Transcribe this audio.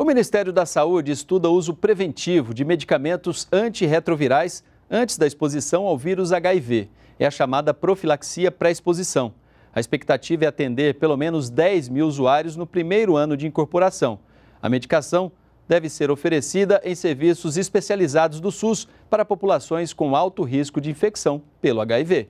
O Ministério da Saúde estuda uso preventivo de medicamentos antirretrovirais antes da exposição ao vírus HIV. É a chamada profilaxia pré-exposição. A expectativa é atender pelo menos 10 mil usuários no primeiro ano de incorporação. A medicação deve ser oferecida em serviços especializados do SUS para populações com alto risco de infecção pelo HIV.